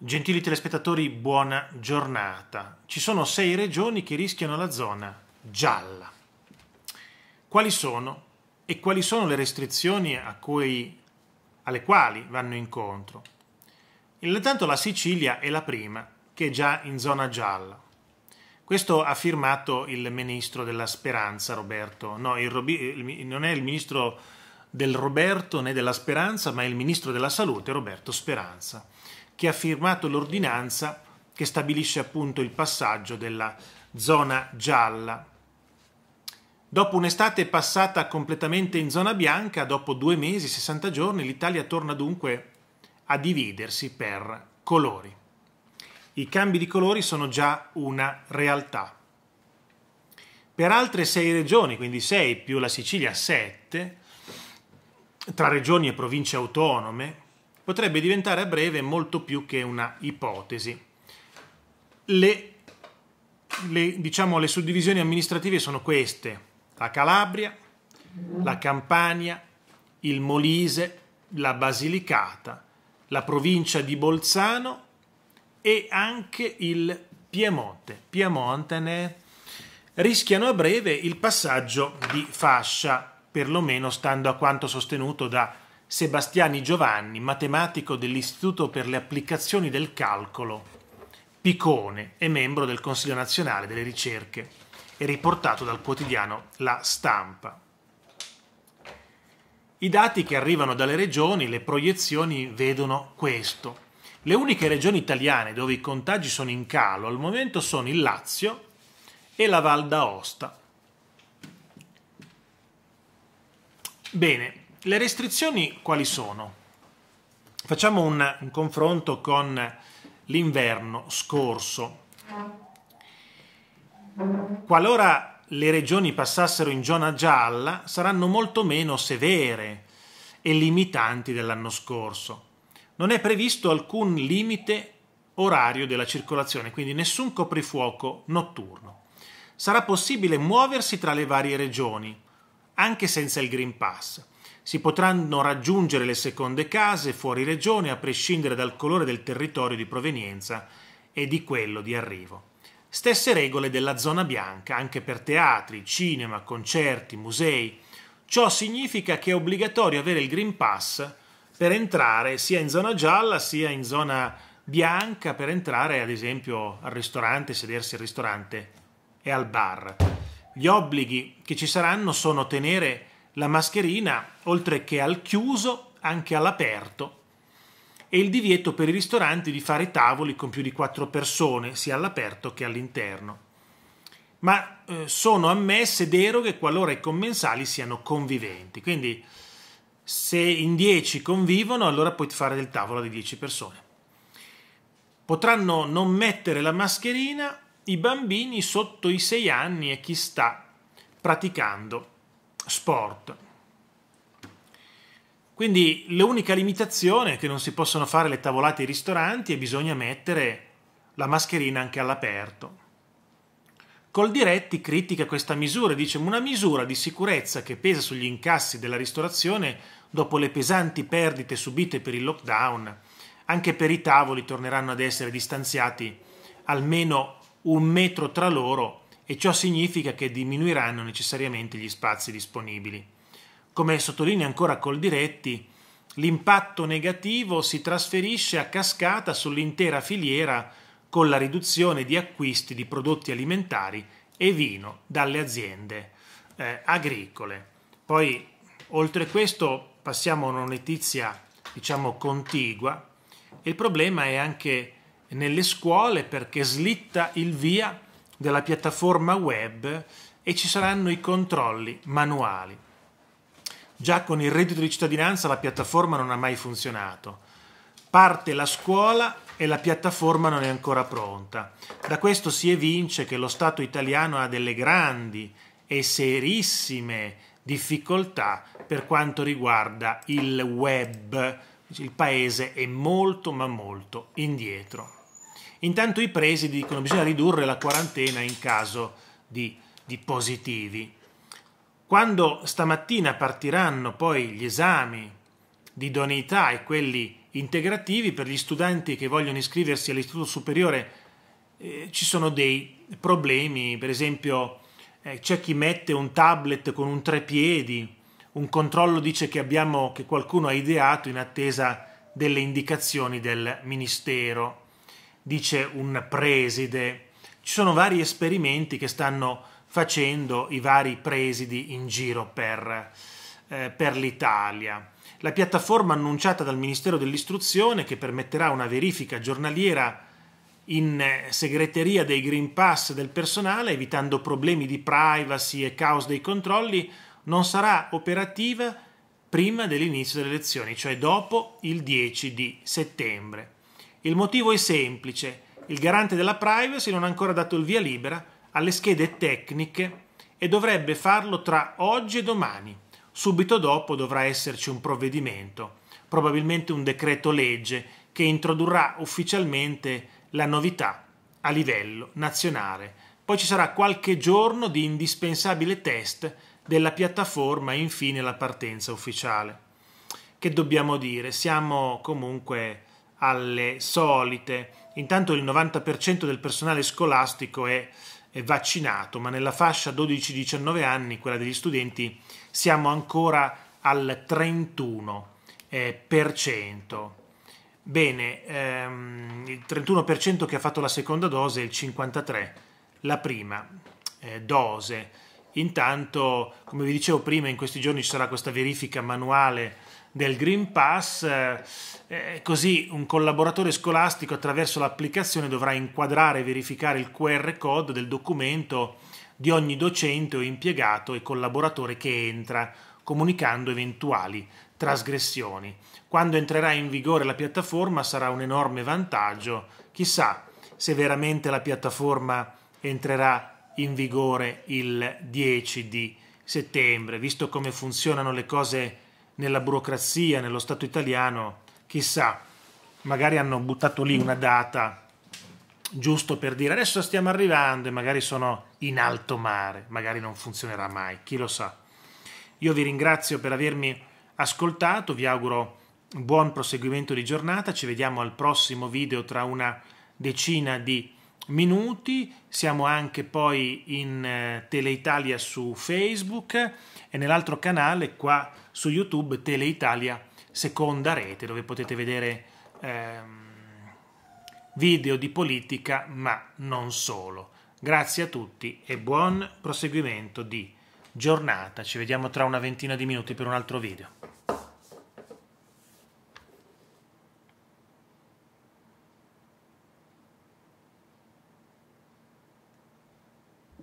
Gentili telespettatori, buona giornata. Ci sono sei regioni che rischiano la zona gialla. Quali sono e quali sono le restrizioni cui, alle quali vanno incontro? Intanto la Sicilia è la prima, che è già in zona gialla. Questo ha firmato il ministro della Speranza, Roberto. No, il, il, non è il ministro del Roberto né della Speranza, ma è il ministro della Salute, Roberto Speranza che ha firmato l'ordinanza che stabilisce appunto il passaggio della zona gialla. Dopo un'estate passata completamente in zona bianca, dopo due mesi, 60 giorni, l'Italia torna dunque a dividersi per colori. I cambi di colori sono già una realtà. Per altre sei regioni, quindi sei più la Sicilia, sette, tra regioni e province autonome, potrebbe diventare a breve molto più che una ipotesi. Le, le, diciamo, le suddivisioni amministrative sono queste, la Calabria, la Campania, il Molise, la Basilicata, la provincia di Bolzano e anche il Piemonte. Piemonte ne rischiano a breve il passaggio di fascia, perlomeno stando a quanto sostenuto da Sebastiani Giovanni, matematico dell'Istituto per le applicazioni del calcolo Picone e membro del Consiglio nazionale delle ricerche, e riportato dal quotidiano La Stampa. I dati che arrivano dalle regioni, le proiezioni vedono questo. Le uniche regioni italiane dove i contagi sono in calo al momento sono il Lazio e la Val d'Aosta. Bene, le restrizioni quali sono? Facciamo un, un confronto con l'inverno scorso. Qualora le regioni passassero in zona gialla, saranno molto meno severe e limitanti dell'anno scorso. Non è previsto alcun limite orario della circolazione, quindi nessun coprifuoco notturno. Sarà possibile muoversi tra le varie regioni, anche senza il Green Pass si potranno raggiungere le seconde case fuori regione a prescindere dal colore del territorio di provenienza e di quello di arrivo. Stesse regole della zona bianca anche per teatri, cinema, concerti, musei. Ciò significa che è obbligatorio avere il Green Pass per entrare sia in zona gialla sia in zona bianca per entrare ad esempio al ristorante, sedersi al ristorante e al bar. Gli obblighi che ci saranno sono tenere la mascherina, oltre che al chiuso, anche all'aperto e il divieto per i ristoranti di fare tavoli con più di quattro persone, sia all'aperto che all'interno. Ma eh, sono ammesse deroghe qualora i commensali siano conviventi, quindi se in 10 convivono allora puoi fare del tavolo di 10 persone. Potranno non mettere la mascherina i bambini sotto i 6 anni e chi sta praticando sport. Quindi l'unica limitazione è che non si possono fare le tavolate ai ristoranti e bisogna mettere la mascherina anche all'aperto. Coldiretti critica questa misura e dice una misura di sicurezza che pesa sugli incassi della ristorazione dopo le pesanti perdite subite per il lockdown. Anche per i tavoli torneranno ad essere distanziati almeno un metro tra loro e ciò significa che diminuiranno necessariamente gli spazi disponibili. Come sottolinea ancora Coldiretti, l'impatto negativo si trasferisce a cascata sull'intera filiera con la riduzione di acquisti di prodotti alimentari e vino dalle aziende eh, agricole. Poi, oltre questo, passiamo a una notizia, diciamo, contigua. Il problema è anche nelle scuole perché slitta il via della piattaforma web e ci saranno i controlli manuali. Già con il reddito di cittadinanza la piattaforma non ha mai funzionato. Parte la scuola e la piattaforma non è ancora pronta. Da questo si evince che lo Stato italiano ha delle grandi e serissime difficoltà per quanto riguarda il web. Il paese è molto ma molto indietro. Intanto i presi dicono bisogna ridurre la quarantena in caso di, di positivi. Quando stamattina partiranno poi gli esami di idoneità e quelli integrativi per gli studenti che vogliono iscriversi all'istituto superiore, eh, ci sono dei problemi, per esempio eh, c'è chi mette un tablet con un trepiedi, un controllo dice che, abbiamo, che qualcuno ha ideato in attesa delle indicazioni del Ministero dice un preside. Ci sono vari esperimenti che stanno facendo i vari presidi in giro per, eh, per l'Italia. La piattaforma annunciata dal Ministero dell'Istruzione che permetterà una verifica giornaliera in eh, segreteria dei Green Pass del personale, evitando problemi di privacy e caos dei controlli, non sarà operativa prima dell'inizio delle lezioni, cioè dopo il 10 di settembre. Il motivo è semplice, il garante della privacy non ha ancora dato il via libera alle schede tecniche e dovrebbe farlo tra oggi e domani. Subito dopo dovrà esserci un provvedimento, probabilmente un decreto legge, che introdurrà ufficialmente la novità a livello nazionale. Poi ci sarà qualche giorno di indispensabile test della piattaforma e infine la partenza ufficiale. Che dobbiamo dire? Siamo comunque alle solite. Intanto il 90% del personale scolastico è, è vaccinato, ma nella fascia 12-19 anni, quella degli studenti, siamo ancora al 31%. Eh, Bene, ehm, il 31% che ha fatto la seconda dose e il 53% la prima eh, dose. Intanto, come vi dicevo prima, in questi giorni ci sarà questa verifica manuale del Green Pass, eh, eh, così un collaboratore scolastico attraverso l'applicazione dovrà inquadrare e verificare il QR code del documento di ogni docente o impiegato e collaboratore che entra, comunicando eventuali trasgressioni. Quando entrerà in vigore la piattaforma sarà un enorme vantaggio, chissà se veramente la piattaforma entrerà in vigore il 10 di settembre, visto come funzionano le cose nella burocrazia, nello Stato italiano, chissà, magari hanno buttato lì una data giusto per dire adesso stiamo arrivando e magari sono in alto mare, magari non funzionerà mai, chi lo sa. Io vi ringrazio per avermi ascoltato, vi auguro buon proseguimento di giornata, ci vediamo al prossimo video tra una decina di minuti, siamo anche poi in eh, Teleitalia su Facebook e nell'altro canale qua su YouTube Teleitalia seconda rete dove potete vedere ehm, video di politica ma non solo. Grazie a tutti e buon proseguimento di giornata. Ci vediamo tra una ventina di minuti per un altro video.